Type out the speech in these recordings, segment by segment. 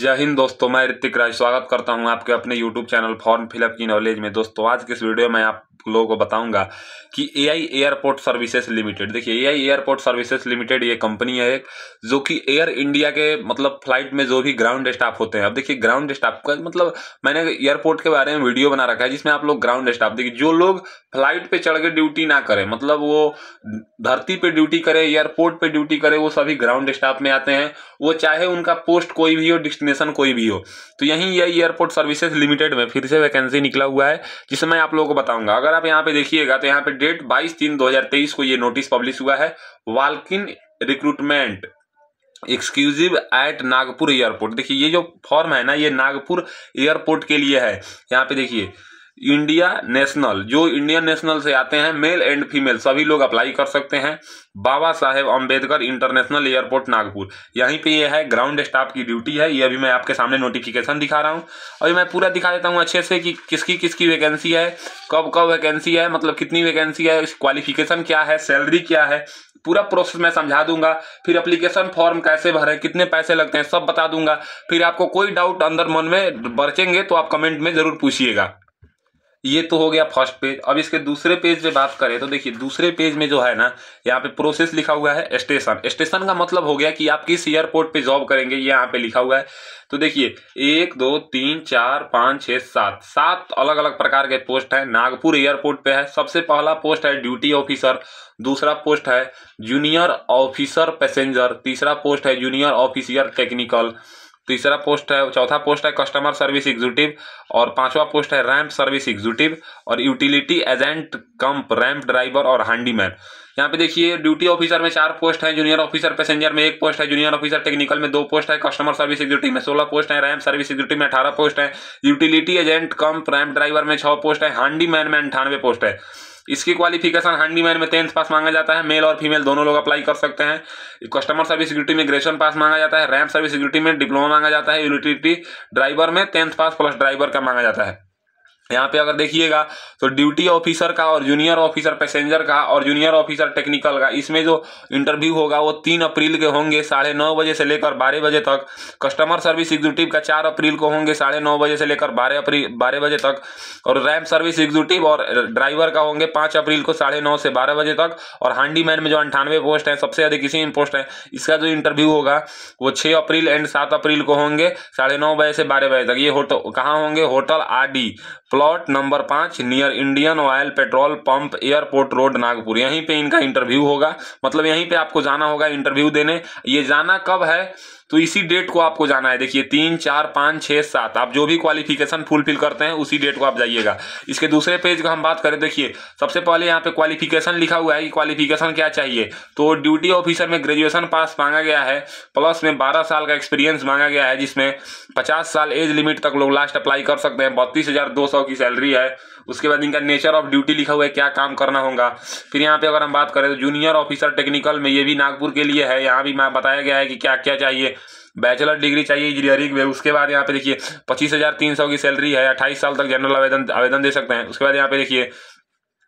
जय हिंद दोस्तों मैं ऋतिक राय स्वागत करता हूं आपके अपने YouTube चैनल फॉर्म फिलअप की नॉलेज में दोस्तों आज के इस वीडियो में आप लोगों को बताऊंगा कि A I airport services limited देखिए A I airport services limited ये कंपनी है एक जो कि एयर इंडिया के मतलब फ्लाइट में जो भी ग्राउंड स्टाफ होते हैं अब देखिए ग्राउंड स्टाफ का मतलब मैंने एयरपोर्ट के बारे में वीडियो बना रखा है जिसमें आप लोग ग्राउंड स्टाफ देखिए जो लोग फ्लाइट पे चढ़ के ड्यूटी ना करें मतलब वो धरती पे ड्यूटी करे एयरपोर्ट पे ड्यूटी करे वो सभी ग्राउंड स्टाफ में आते हैं वो चाहे उनका पोस्ट कोई भी हो डिस्टिनेशन कोई भी हो तो यहीं यह एयरपोर्ट सर्विसेज लिमिटेड में फिर से वैकेंसी निकला हुआ है जिसमें आप लोगों को बताऊंगा अगर अगर आप यहाँ पे देखिएगा तो यहाँ पे डेट 22 तीन 2023 को ये नोटिस पब्लिश हुआ है walk in recruitment exclusive at Nagpur airport देखिए ये जो फॉर्म है ना ये नागपुर एयरपोर्ट के लिए है यहाँ पे देखिए इंडिया नेशनल जो इंडियन नेशनल से आते हैं मेल एंड फीमेल सभी लोग अप्लाई कर सकते हैं बाबा साहेब अंबेडकर इंटरनेशनल एयरपोर्ट नागपुर यहीं पे ये है ग्राउंड स्टाफ की ड्यूटी है ये अभी मैं आपके सामने नोटिफिकेशन दिखा रहा हूँ अभी मैं पूरा दिखा देता हूँ अच्छे से कि किसकी किसकी वैकेंसी है कब कब वैकेंसी है मतलब कितनी वैकेंसी है क्वालिफिकेशन क्या है सैलरी क्या है पूरा प्रोसेस मैं समझा दूंगा फिर अप्लीकेशन फॉर्म कैसे भरें कितने पैसे लगते हैं सब बता दूंगा फिर आपको कोई डाउट अंदर मन में बरचेंगे तो आप कमेंट में ज़रूर पूछिएगा ये तो हो गया फर्स्ट पेज अब इसके दूसरे पेज पे बात करें तो देखिए दूसरे पेज में जो है ना यहाँ पे प्रोसेस लिखा हुआ है स्टेशन स्टेशन का मतलब हो गया कि आप किस एयरपोर्ट पे जॉब करेंगे ये यहाँ पे लिखा हुआ है तो देखिए एक दो तीन चार पाँच छः सात सात अलग अलग प्रकार के पोस्ट है नागपुर एयरपोर्ट पे है सबसे पहला पोस्ट है ड्यूटी ऑफिसर दूसरा पोस्ट है जूनियर ऑफिसर पैसेंजर तीसरा पोस्ट है जूनियर ऑफिसियर टेक्निकल तीसरा पोस्ट है चौथा पोस्ट है कस्टमर सर्विस एग्जीक्यूटिव और पांचवा पोस्ट है रैंप सर्विस एग्जीक्यूटिव और utility agent cum ramp driver और हैंडीमैन यहाँ पे देखिए ड्यूटी ऑफिसर में चार पोस्ट है जूनियर ऑफिसर पैसेंजर में एक पोस्ट है जूनियर ऑफिसर टेक्निकल में दो पोस्ट है कस्टमर सर्विस एग्जीक्यूटिव में सोलह पोस्ट है रैम्प सर्विस एग्जीक्यूटिव में अठारह पोस्ट है utility agent cum ramp driver में छह पोस्ट है हैंडीमैन में अंठानवे पोस्ट है इसकी क्वालिफिकेशन हैंडीमैन में टेंथ पास मांगा जाता है मेल और फीमेल दोनों लोग अप्लाई कर सकते हैं कस्टमर सर्विस सिक्योरिटी में ग्रेजुएशन पास मांगा जाता है रैम्प सर्विस सिक्योरिटी में डिप्लोमा मांगा जाता है यूटिलिटी ड्राइवर में टेंथ पास प्लस ड्राइवर का मांगा जाता है यहाँ पे अगर देखिएगा तो ड्यूटी ऑफिसर का और जूनियर ऑफिसर पैसेंजर का और जूनियर ऑफिसर टेक्निकल का इसमें जो इंटरव्यू होगा वो तीन अप्रैल के होंगे साढ़े नौ बजे से लेकर बारह बजे तक कस्टमर सर्विस एग्जीक्यूटिव का चार अप्रैल को होंगे साढ़े नौ बजे से लेकर बारह अप्रैल बारह बजे तक और रैम्प सर्विस एग्जीक्यूटिव और ड्राइवर का होंगे पाँच अप्रैल को साढ़े नौ से बारह बजे तक और हांडी मैन में जो अंठानवे पोस्ट हैं सबसे अधिक इसी में पोस्ट है इसका जो इंटरव्यू होगा वो छः अप्रैल एंड सात अप्रैल को होंगे साढ़े नौ बजे से बारह बजे तक ये होटल कहाँ होंगे hotel R D plot number पांच near Indian Oil petrol pump airport road Nagpur यहीं पे इनका इंटरव्यू होगा मतलब यहीं पे आपको जाना होगा इंटरव्यू देने ये जाना कब है तो इसी डेट को आपको जाना है देखिए तीन चार पाँच छः सात आप जो भी क्वालिफिकेशन फुलफिल करते हैं उसी डेट को आप जाइएगा इसके दूसरे पेज का हम बात करें देखिए सबसे पहले यहाँ पे क्वालिफिकेशन लिखा हुआ है कि क्वालिफिकेशन क्या चाहिए तो ड्यूटी ऑफिसर में ग्रेजुएशन पास मांगा गया है प्लस में बारह साल का एक्सपीरियंस मांगा गया है जिसमें पचास साल एज लिमिट तक लोग लास्ट अप्लाई कर सकते हैं बत्तीस हज़ार दो सौ सौ की सैलरी है उसके बाद इनका नेचर ऑफ ड्यूटी लिखा हुआ है क्या काम करना होगा फिर यहाँ पे अगर हम बात करें तो जूनियर ऑफिसर टेक्निकल में ये भी नागपुर के लिए है यहाँ भी बताया गया है कि क्या क्या चाहिए बैचलर डिग्री चाहिए इंजीनियरिंग में उसके बाद यहाँ पे देखिए पच्चीस हज़ार तीन सौ की सैलरी है अट्ठाईस साल तक जनरल आवेदन आवेदन दे सकते हैं उसके बाद यहाँ पे देखिए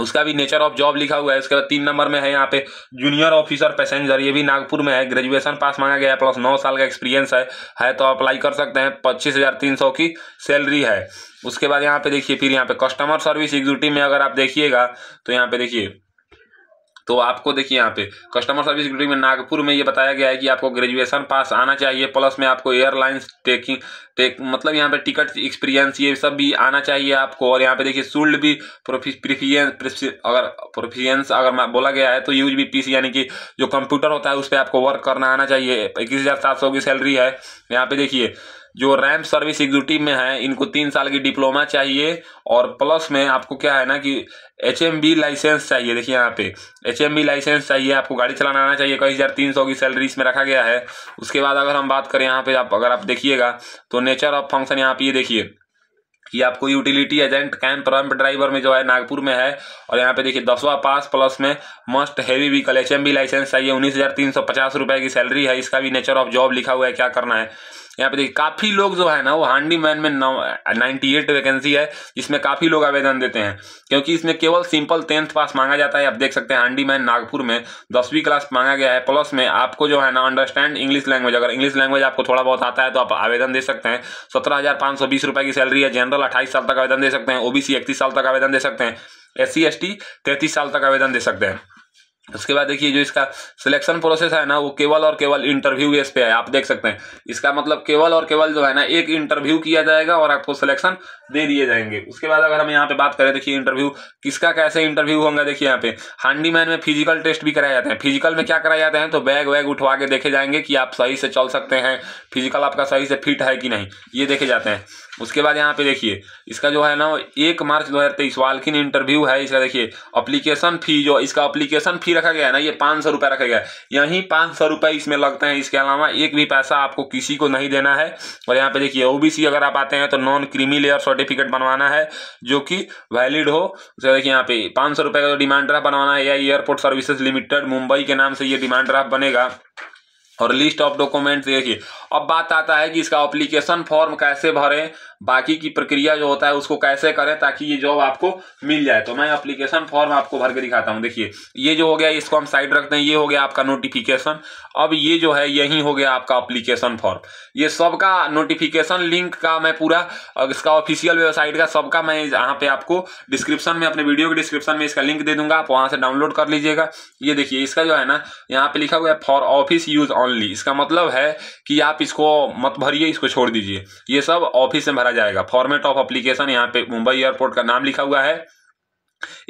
उसका भी नेचर ऑफ जॉब लिखा हुआ है उसके बाद तीन नंबर में है यहाँ पे जूनियर ऑफिसर पैसेंजर ये भी नागपुर में है ग्रेजुएशन पास मांगा गया है प्लस नौ साल का एक्सपीरियंस है है तो अप्लाई कर सकते हैं पच्चीस हज़ार तीन सौ की सैलरी है उसके बाद यहाँ पे देखिए फिर यहाँ पे कस्टमर सर्विस एग्जीक्यूटिव में अगर आप देखिएगा तो यहाँ पे देखिए तो आपको देखिए यहाँ पे कस्टमर सर्विस डिग्री में नागपुर में ये बताया गया है कि आपको ग्रेजुएशन पास आना चाहिए प्लस में आपको एयरलाइंस टेकिंग टेक मतलब यहाँ पे टिकट एक्सपीरियंस ये सब भी आना चाहिए आपको और यहाँ पे देखिए शुल्ड भी प्रोफिशियंस अगर प्रोफिशियंस अगर बोला गया है तो यूज भी पीस यानी कि जो कंप्यूटर होता है उस पर आपको वर्क करना आना चाहिए इक्कीस हज़ार सात सौ की सैलरी है यहाँ पे देखिए जो रैम्प सर्विस एग्जीक्यूटिव में है इनको तीन साल की डिप्लोमा चाहिए और प्लस में आपको क्या है ना कि एच एम बी लाइसेंस चाहिए देखिए यहाँ पे एच एम बी लाइसेंस चाहिए आपको गाड़ी चलाना आना चाहिए कई हज़ार तीन सौ की सैलरी इसमें रखा गया है उसके बाद अगर हम बात करें यहाँ पे आप अगर आप देखिएगा तो नेचर ऑफ फंक्शन यहाँ पे ये देखिए कि आपको utility agent cum ramp driver में जो है नागपुर में है और यहाँ पे देखिए दसवा पास प्लस में must heavy vehicle H licence चाहिए उन्नीस हज़ार तीन सौ पचास की सैलरी है इसका भी नेचर ऑफ जॉब लिखा हुआ है क्या करना है यहाँ पे देखिए काफ़ी लोग जो है ना वो हांडी मैन में नाइन्टी एट वैकेंसी है जिसमें काफ़ी लोग आवेदन देते हैं क्योंकि इसमें केवल सिंपल टेंथ पास मांगा जाता है आप देख सकते हैं हांडी मैन नागपुर में दसवीं क्लास मांगा गया है प्लस में आपको जो है ना अंडरस्टैंड इंग्लिश लैंग्वेज अगर इंग्लिश लैंग्वेज आपको थोड़ा बहुत आता है तो आप आवेदन दे सकते हैं सत्रह हज़ार सौ बीस रुपये की सैलरी है जनरल अट्ठाईस साल तक आवेदन दे सकते हैं ओबीसी इकतीस साल तक आवेदन दे सकते हैं एस सी एस टी साल तक आवेदन दे सकते हैं उसके बाद देखिए जो इसका सिलेक्शन प्रोसेस है ना वो केवल और केवल इंटरव्यू बेस पे है आप देख सकते हैं इसका मतलब केवल और केवल जो है ना एक इंटरव्यू किया जाएगा और आपको सिलेक्शन दे दिए जाएंगे उसके बाद अगर हम यहाँ पे बात करें देखिए इंटरव्यू किसका कैसे इंटरव्यू होगा देखिए यहाँ पे हांडी मैन में फिजिकल टेस्ट भी कराया जाता है फिजिकल में क्या कराया जाता है तो बैग वैग उठवा के देखे जाएंगे कि आप सही से चल सकते हैं फिजिकल आपका सही से फिट है कि नहीं ये देखे जाते हैं उसके बाद यहाँ पे देखिए इसका जो है ना एक मार्च दो हज़ार तेईस वालकिन इंटरव्यू है इसका देखिए अप्लीकेशन फ़ी जो इसका अप्लीकेशन फ़ी रखा गया है ना ये पाँच सौ रुपये रखा गया है यहीं पाँच सौ रुपये इसमें लगते हैं इसके अलावा एक भी पैसा आपको किसी को नहीं देना है और यहाँ पे देखिए ओबीसी अगर आप आते हैं तो नॉन क्रीमी लेयर सर्टिफिकेट बनवाना है जो कि वैलिड हो जैसे देखिए यहाँ पे पाँच सौ रुपये का जो डिमांड ड्राफ्ट बनवाना है या एयरपोर्ट सर्विसेज लिमिटेड मुंबई के नाम से ये डिमांड ड्राफ्ट बनेगा और लिस्ट ऑफ डॉक्यूमेंट्स देखिए अब बात आता है कि इसका अप्लीकेशन फॉर्म कैसे भरें बाकी की प्रक्रिया जो होता है उसको कैसे करें ताकि ये जॉब आपको मिल जाए तो मैं अप्लीकेशन फॉर्म आपको भर के दिखाता हूँ देखिए ये जो हो गया इसको हम साइड रखते हैं ये हो गया आपका नोटिफिकेशन अब ये जो है यही हो गया आपका अप्लीकेशन फॉर्म ये सबका नोटिफिकेशन लिंक का मैं पूरा इसका ऑफिशियल वेबसाइट का सबका मैं यहाँ पे आपको डिस्क्रिप्शन में अपने वीडियो के डिस्क्रिप्शन में इसका लिंक दे दूंगा आप वहाँ से डाउनलोड कर लीजिएगा ये देखिए इसका जो है ना यहाँ पे लिखा हुआ है फॉर ऑफिस यूज ऑनली इसका मतलब है कि आप इसको मत भरिए इसको छोड़ दीजिए ये सब ऑफिस में भरा आ जाएगा फॉर्मेट ऑफ अप्लीकेशन यहाँ पे मुंबई एयरपोर्ट का नाम लिखा हुआ है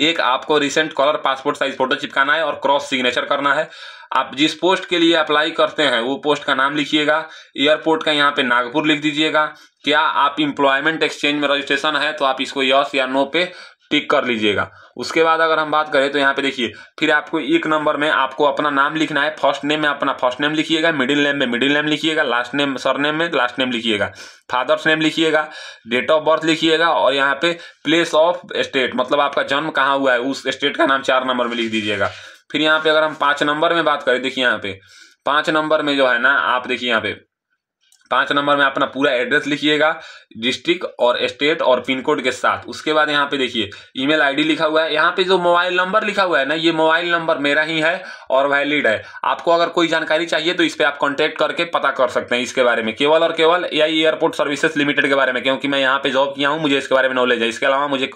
एक आपको recent colour passport size photo चिपकाना है और क्रॉस सिग्नेचर करना है आप जिस पोस्ट के लिए अप्लाई करते हैं वो पोस्ट का नाम लिखिएगा एयरपोर्ट का यहाँ पे नागपुर लिख दीजिएगा क्या आप इम्प्लॉयमेंट एक्सचेंज में रजिस्ट्रेशन है तो आप इसको यस या नो पे टिक कर लीजिएगा उसके बाद अगर हम बात करें तो यहाँ पे देखिए फिर आपको एक नंबर में आपको अपना नाम लिखना है फर्स्ट नेम में अपना फर्स्ट नेम लिखिएगा मिडिल नेम में मिडिल नेम लिखिएगा लास्ट नेम सर नेम में लास्ट नेम लिखिएगा फादर्स नेम लिखिएगा डेट ऑफ बर्थ लिखिएगा और यहाँ पे प्लेस ऑफ स्टेट मतलब आपका जन्म कहाँ हुआ है उस स्टेट का नाम चार नंबर में लिख दीजिएगा फिर यहाँ पे अगर हम पाँच नंबर में बात करें देखिए यहाँ पे पाँच नंबर में जो है ना आप देखिए यहाँ पे पाँच नंबर में अपना पूरा एड्रेस लिखिएगा डिस्ट्रिक्ट और स्टेट और पिन कोड के साथ उसके बाद यहाँ पे देखिए ईमेल आईडी लिखा हुआ है यहाँ पे जो मोबाइल नंबर लिखा हुआ है ना ये मोबाइल नंबर मेरा ही है और वैलिड है आपको अगर कोई जानकारी चाहिए तो इस पर आप कॉन्टैक्ट करके पता कर सकते हैं इसके बारे में केवल और केवल या एयरपोर्ट सर्विसेज लिमिटेड के बारे में क्योंकि मैं यहाँ पे जॉब किया हूँ मुझे इसके बारे में नॉलेज है इसके अलावा मुझे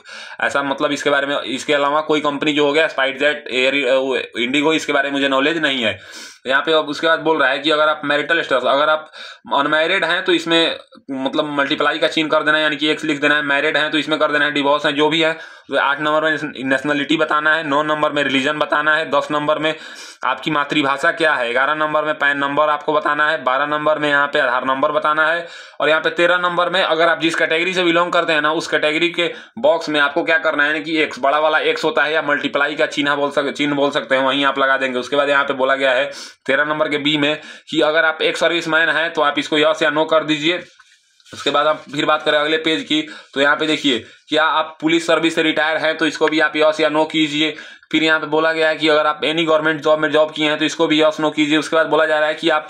ऐसा मतलब इसके बारे में इसके अलावा कोई कंपनी जो हो गया स्पाइट जेट एयर इंडिगो इसके बारे में मुझे नॉलेज नहीं है तो यहाँ पे अब उसके बाद बोल रहा है कि अगर आप मैरिटल स्टेटस अगर आप अनमैरिड हैं तो इसमें मतलब मल्टीप्लाई का चीन कर देना है यानी कि एक्स लिख देना है मैरिड हैं तो इसमें कर देना है डिवोर्स है जो भी है तो आठ नंबर में नेशनलिटी बताना है नौ नंबर में रिलीजन बताना है दस नंबर में आपकी मातृभाषा क्या है ग्यारह नंबर में पैन नंबर आपको बताना है बारह नंबर में यहाँ पे आधार नंबर बताना है और यहाँ पे तेरह नंबर में अगर आप जिस कैटेगरी से बिलोंग करते हैं ना उस कैटेगरी के बॉक्स में आपको क्या करना है कि एक बड़ा वाला एक्स होता है या मल्टीप्लाई का चिन्ह बोल सक चिन्ह बोल सकते हैं वहीं आप लगा देंगे उसके बाद यहाँ पे बोला गया है तेरह नंबर के बी में कि अगर आप एक सर्विस मैन है तो आप इसको यस या नो कर दीजिए उसके बाद हम फिर बात करें अगले पेज की तो यहाँ पे देखिए क्या आप पुलिस सर्विस से रिटायर हैं तो इसको भी आप यस या नो कीजिए फिर यहाँ पे बोला गया है कि अगर आप एनी गवर्नमेंट जॉब में जॉब किए हैं तो इसको भी यस नो कीजिए उसके बाद बोला जा रहा है कि आप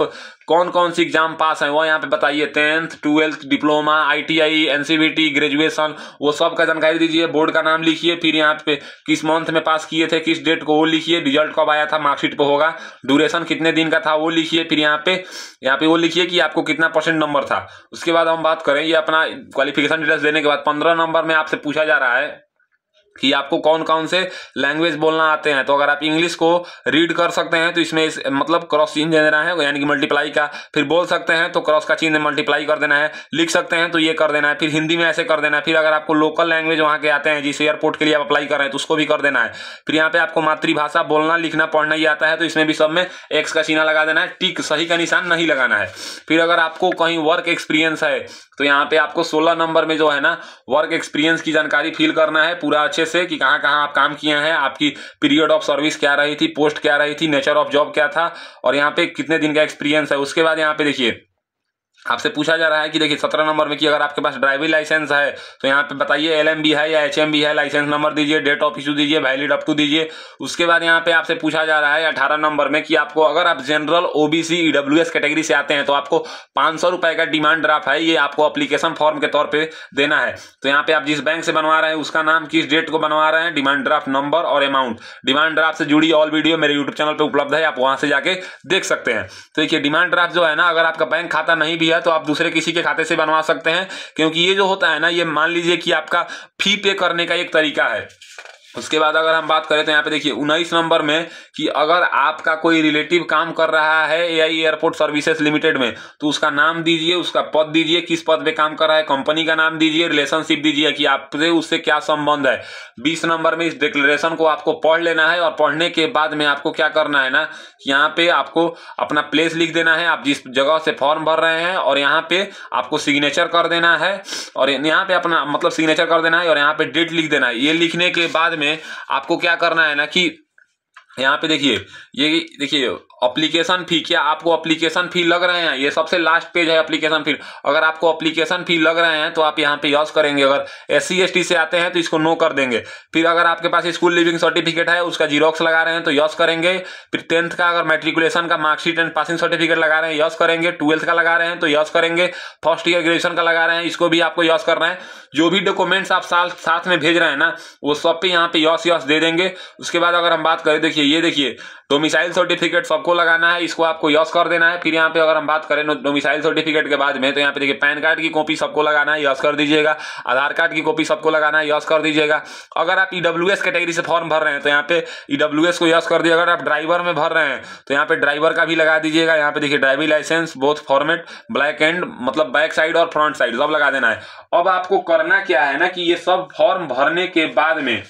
कौन कौन सी एग्जाम पास हैं वो यहाँ पे बताइए tenth twelfth diploma ITI NCVT graduation वो सब का जानकारी दीजिए बोर्ड का नाम लिखिए फिर यहाँ पे किस मंथ में पास किए थे किस डेट को वो लिखिए रिजल्ट कब आया था मार्कशीट पर होगा ड्यूरेशन कितने दिन का था वो लिखिए फिर यहाँ पे यहाँ पे वो लिखिए कि आपको कितना परसेंट नंबर था उसके बाद हम बात करें ये अपना क्वालिफिकेशन डिटेल्स देने के बाद पंद्रह नंबर में आप आपसे पूछा जा रहा है कि आपको कौन कौन से लैंग्वेज बोलना आते हैं तो अगर आप इंग्लिश को रीड कर सकते हैं तो इसमें इस, मतलब क्रॉस चिन्ह दे देना है यानी कि मल्टीप्लाई का फिर बोल सकते हैं तो क्रॉस का चिन्ह मल्टीप्लाई कर देना है लिख सकते हैं तो ये कर देना है फिर हिंदी में ऐसे कर देना है फिर अगर आपको लोकल लैंग्वेज वहाँ के आते हैं जिस एयरपोर्ट के लिए आप अप्लाई कर रहे हैं तो उसको भी कर देना है फिर यहाँ पर आपको मातृभाषा बोलना लिखना पढ़ना ही आता है तो इसमें भी सब में एक्स का चीना लगा देना है टिक सही का निशान नहीं लगाना है फिर अगर आपको कहीं वर्क एक्सपीरियंस है तो यहाँ पे आपको सोलह नंबर में जो है ना वर्क एक्सपीरियंस की जानकारी फिल करना है पूरा अच्छे से कि कहाँ कहाँ आप काम किए हैं आपकी पीरियड ऑफ सर्विस क्या रही थी पोस्ट क्या रही थी नेचर ऑफ जॉब क्या था और यहाँ पे कितने दिन का एक्सपीरियंस है उसके बाद यहाँ पे देखिए आपसे पूछा जा रहा है कि देखिए सत्रह नंबर में कि अगर आपके पास ड्राइविंग लाइसेंस है तो यहाँ पे बताइए एल एम बी है या एच एम बी है लाइसेंस नंबर दीजिए डेट ऑफ इशू दीजिए वैलिड अप टू दीजिए उसके बाद यहाँ पे आपसे पूछा जा रहा है अठारह नंबर में कि आपको अगर आप general O B C E W S category से आते हैं तो आपको पाँच सौ रुपये का डिमांड ड्राफ्ट है ये आपको अप्लीकेशन फॉर्म के तौर पर देना है तो यहाँ पे आप जिस बैंक से बनवा रहे हैं उसका नाम किस डेट को बनवा रहे हैं डिमांड ड्राफ्ट नंबर और अमाउंट डिमांड ड्राफ्ट से जुड़ी ऑल वीडियो मेरे यूट्यूब चैनल पर उपलब्ध है आप वहाँ से जाके देख सकते हैं तो देखिए डिमांड ड्राफ्ट जो है ना अगर आपका बैंक खाता नहीं भी है तो आप दूसरे किसी के खाते से बनवा सकते हैं क्योंकि ये जो होता है ना ये मान लीजिए कि आपका फी पे करने का एक तरीका है उसके बाद अगर हम बात करें तो यहाँ पे देखिए उन्नीस नंबर में कि अगर आपका कोई रिलेटिव काम कर रहा है A I airport services limited में तो उसका नाम दीजिए उसका पद दीजिए किस पद पे काम कर रहा है कंपनी का नाम दीजिए रिलेशनशिप दीजिए कि आपसे उससे क्या संबंध है बीस नंबर में इस डिक्लेरेशन को आपको पढ़ लेना है और पढ़ने के बाद में आपको क्या करना है ना यहाँ पे आपको अपना प्लेस लिख देना है आप जिस जगह से फॉर्म भर रहे हैं और यहाँ पे आपको सिग्नेचर कर देना है और यहाँ पे अपना मतलब सिग्नेचर कर देना है और यहाँ पे डेट लिख देना है ये लिखने के बाद में आपको क्या करना है ना कि यहाँ पे देखिए ये देखिए अप्लीकेशन फ़ी क्या आपको अप्लीकेशन फ़ी लग रहे हैं ये सबसे लास्ट पेज है अप्लीकेशन फ़ी अगर आपको अप्लीकेशन फ़ी लग रहे हैं तो आप यहाँ पे यस करेंगे अगर एस सी से आते हैं तो इसको नो कर देंगे फिर अगर आपके पास स्कूल लिविंग सर्टिफिकेट है उसका जीरोक्स लगा रहे हैं तो यस करेंगे फिर टेंथ का अगर मेट्रिकुलेशन का मार्कशीट एंड पासिंग सर्टिफिकेट लगा रहे हैं यस करेंगे ट्वेल्थ का लगा रहे हैं तो यस करेंगे फर्स्ट ईयर ग्रेजुएशन का लगा रहे हैं इसको भी आपको यस करना है जो भी डॉक्यूमेंट्स आप साल साथ में भेज रहे हैं ना वो सब पे यहाँ पे यस यस दे देंगे उसके बाद अगर हम बात करें देखिए ये देखिए तो मिसाइल सर्टिफिकेट सबको लगाना है इसको आपको यस कर देना है फिर यहाँ पे अगर हम बात करें डोमिसाइल तो सर्टिफिकेट के बाद में तो यहाँ पे देखिए पैन कार्ड की कॉपी सबको लगाना है यस कर दीजिएगा आधार कार्ड की कॉपी सबको लगाना है यस कर दीजिएगा अगर आप ई e कैटेगरी से फॉर्म भर रहे हैं तो यहाँ पे ईडब्ल्यू e को यस कर दिए अगर आप ड्राइवर में भर रहे हैं तो यहाँ पे ड्राइवर का भी लगा दीजिएगा यहाँ पे देखिए driving licence both format black and मतलब बैक साइड और फ्रंट साइड सब लगा देना है अब आपको करना क्या है ना कि ये सब फॉर्म भरने के बाद में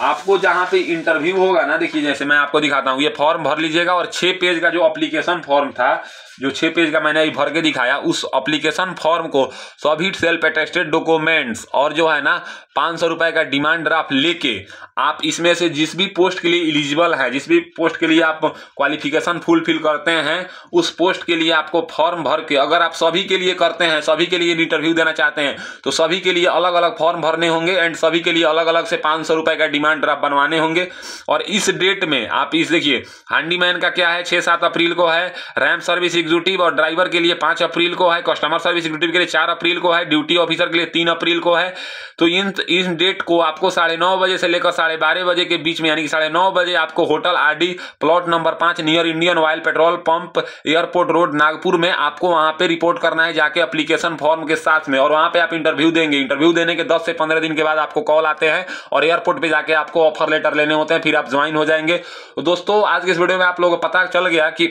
आपको जहां पे इंटरव्यू होगा ना देखिए जैसे मैं आपको दिखाता हूँ ये फॉर्म भर लीजिएगा और छह पेज का जो अप्लीकेशन फॉर्म था जो छः पेज का मैंने अभी भर के दिखाया उस अप्लीकेशन फॉर्म को सभी सेल्फ अटेस्टेड डॉक्यूमेंट्स और जो है ना पाँच सौ रुपये का डिमांड ड्राफ्ट लेके आप इसमें से जिस भी पोस्ट के लिए एलिजिबल है जिस भी पोस्ट के लिए आप क्वालिफिकेशन फुलफिल करते हैं उस पोस्ट के लिए आपको फॉर्म भर के अगर आप सभी के लिए करते हैं सभी के लिए इंटरव्यू देना चाहते हैं तो सभी के लिए अलग अलग फॉर्म भरने होंगे एंड सभी के लिए अलग अलग से पाँच सौ रुपये का डिमांड ड्राफ्ट बनवाने होंगे और इस डेट में आप इस देखिए हांडीमैन का क्या है छः सात अप्रैल को है रैम सर्विस एग्जीक्यूटिव और ड्राइवर के लिए पांच अप्रैल को है कस्टमर सर्विस एग्जीक्यूटिव के लिए चार अप्रैल को है ड्यूटी ऑफिसर के लिए तीन अप्रैल को है तो इन इस डेट को आपको साढ़े नौ बजे से लेकर साढ़े बारह बजे के बीच में यानी कि साढ़े नौ बजे आपको होटल आरडी प्लॉट नंबर पांच near Indian Oil petrol pump airport road Nagpur में आपको वहां पे रिपोर्ट करना है जाके अप्लीकेशन फॉर्म के साथ में और वहाँ पे आप इंटरव्यू देंगे इंटरव्यू देने के दस से पंद्रह दिन के बाद आपको कॉल आते हैं और एयरपोर्ट पर जाके आपको ऑफर लेटर लेने होते हैं फिर आप ज्वाइन हो जाएंगे तो दोस्तों आज के इस वीडियो में आप लोगों को पता चल गया कि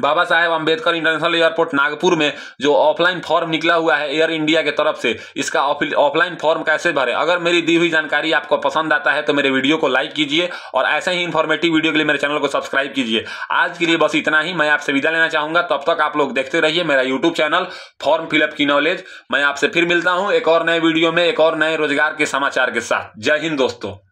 बाबा साहेब अम्बेडकर इंटरनेशनल एयरपोर्ट नागपुर में जो ऑफलाइन फॉर्म निकला हुआ है एयर इंडिया के तरफ से इसका ऑफलाइन फॉर्म कैसे भरे अगर मेरी दी हुई जानकारी आपको पसंद आता है तो मेरे वीडियो को लाइक कीजिए और ऐसे ही इन्फॉर्मेटिव वीडियो के लिए मेरे चैनल को सब्सक्राइब कीजिए आज के लिए बस इतना ही मैं आपसे विदा लेना चाहूँगा तब तक आप लोग देखते रहिए मेरा यूट्यूब चैनल फॉर्म फिलअप की नॉलेज मैं आपसे फिर मिलता हूँ एक और नए वीडियो में एक और नए रोजगार के समाचार के साथ जय हिंद दोस्तों